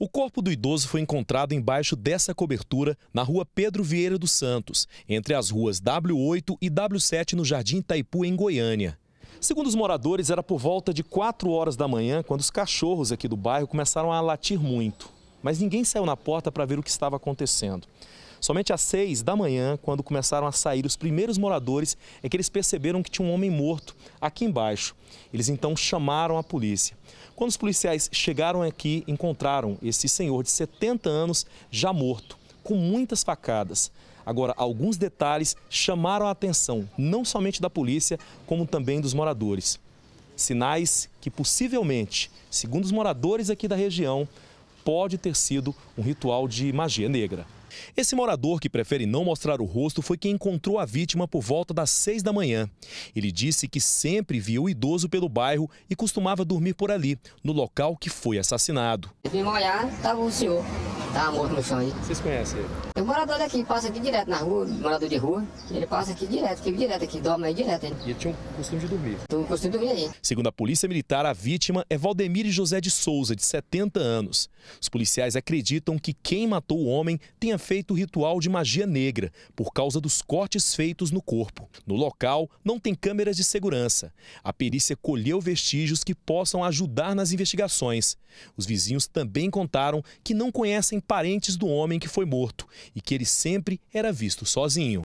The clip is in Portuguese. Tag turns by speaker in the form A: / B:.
A: O corpo do idoso foi encontrado embaixo dessa cobertura na rua Pedro Vieira dos Santos, entre as ruas W8 e W7 no Jardim Itaipu, em Goiânia. Segundo os moradores, era por volta de 4 horas da manhã quando os cachorros aqui do bairro começaram a latir muito. Mas ninguém saiu na porta para ver o que estava acontecendo. Somente às 6 da manhã, quando começaram a sair os primeiros moradores, é que eles perceberam que tinha um homem morto aqui embaixo. Eles então chamaram a polícia. Quando os policiais chegaram aqui, encontraram esse senhor de 70 anos já morto, com muitas facadas. Agora, alguns detalhes chamaram a atenção, não somente da polícia, como também dos moradores. Sinais que possivelmente, segundo os moradores aqui da região, pode ter sido um ritual de magia negra. Esse morador que prefere não mostrar o rosto foi quem encontrou a vítima por volta das seis da manhã. Ele disse que sempre via o idoso pelo bairro e costumava dormir por ali, no local que foi assassinado. Eu vim olhar,
B: estava tá o senhor Tá morto no
A: chão aí. Vocês conhecem ele?
B: É um morador daqui, passa aqui direto na rua, morador de rua. Ele passa aqui direto, fica direto aqui, dorme aí direto. Hein?
A: E ele tinha um costume de dormir? Tinha um costume de dormir aí. Segundo a Polícia Militar, a vítima é Valdemir José de Souza, de 70 anos. Os policiais acreditam que quem matou o homem tenha feito o ritual de magia negra, por causa dos cortes feitos no corpo. No local, não tem câmeras de segurança. A perícia colheu vestígios que possam ajudar nas investigações. Os vizinhos também contaram que não conhecem parentes do homem que foi morto e que ele sempre era visto sozinho.